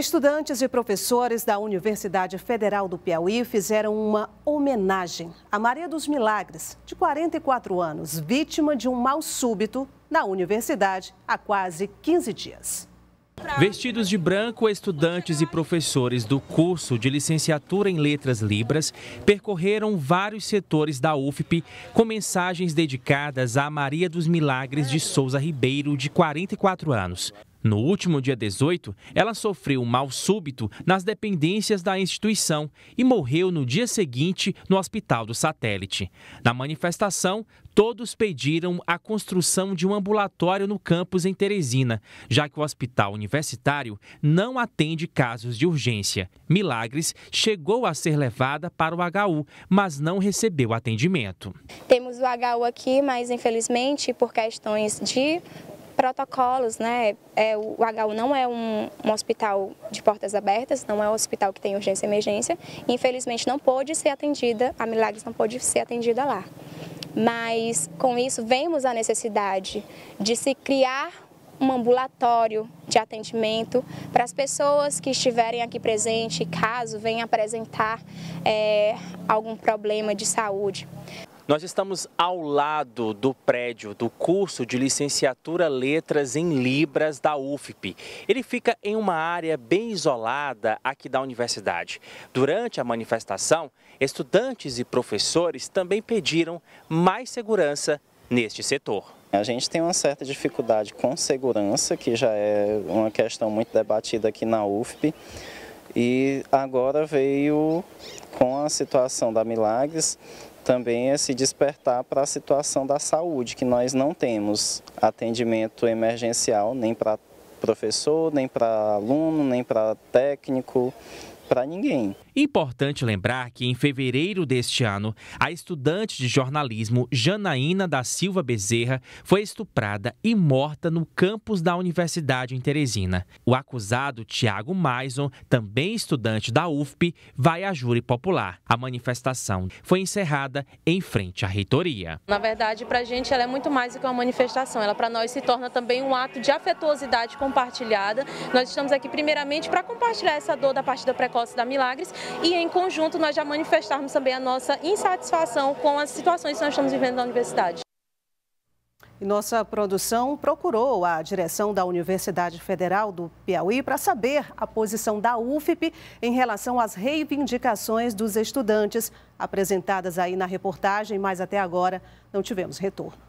Estudantes e professores da Universidade Federal do Piauí fizeram uma homenagem a Maria dos Milagres, de 44 anos, vítima de um mal súbito na universidade há quase 15 dias. Vestidos de branco, estudantes e professores do curso de licenciatura em Letras Libras percorreram vários setores da UFP com mensagens dedicadas a Maria dos Milagres de Souza Ribeiro, de 44 anos. No último dia 18, ela sofreu um mal súbito nas dependências da instituição e morreu no dia seguinte no Hospital do Satélite. Na manifestação, todos pediram a construção de um ambulatório no campus em Teresina, já que o hospital universitário não atende casos de urgência. Milagres chegou a ser levada para o HU, mas não recebeu atendimento. Temos o HU aqui, mas infelizmente, por questões de protocolos, né? É, o HU não é um, um, hospital de portas abertas, não é um hospital que tem urgência e emergência. Infelizmente não pôde ser atendida, a Milagres não pôde ser atendida lá. Mas com isso vemos a necessidade de se criar um ambulatório de atendimento para as pessoas que estiverem aqui presentes, caso venham apresentar é, algum problema de saúde. Nós estamos ao lado do prédio do curso de licenciatura Letras em Libras da UFP. Ele fica em uma área bem isolada aqui da universidade. Durante a manifestação, estudantes e professores também pediram mais segurança neste setor. A gente tem uma certa dificuldade com segurança, que já é uma questão muito debatida aqui na UFP. E agora veio com a situação da Milagres também é se despertar para a situação da saúde, que nós não temos atendimento emergencial nem para professor, nem para aluno, nem para técnico, para ninguém. Importante lembrar que em fevereiro deste ano, a estudante de jornalismo Janaína da Silva Bezerra foi estuprada e morta no campus da universidade em Teresina. O acusado Tiago Maison, também estudante da UFP, vai à júri popular. A manifestação foi encerrada em frente à reitoria. Na verdade, para a gente ela é muito mais do que uma manifestação. Ela para nós se torna também um ato de afetuosidade compartilhada. Nós estamos aqui primeiramente para compartilhar essa dor da partida precoce da Milagres e em conjunto nós já manifestarmos também a nossa insatisfação com as situações que nós estamos vivendo na universidade. E nossa produção procurou a direção da Universidade Federal do Piauí para saber a posição da UFP em relação às reivindicações dos estudantes apresentadas aí na reportagem, mas até agora não tivemos retorno.